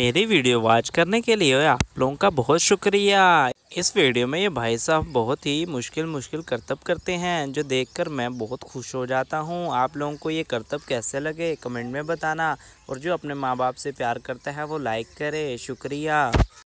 मेरी video watch करने के लिए आप लोगों का बहुत शुक्रिया इस वीडियो में ये भाई साहब बहुत ही मुश्किल मुश्किल करतब करते हैं जो देखकर मैं बहुत खुश हो जाता हूँ आप लोगों को ये करतब कैसे लगे कमेंट में बताना और जो अपने माँ बाप से प्यार करता है वो लाइक करे शुक्रिया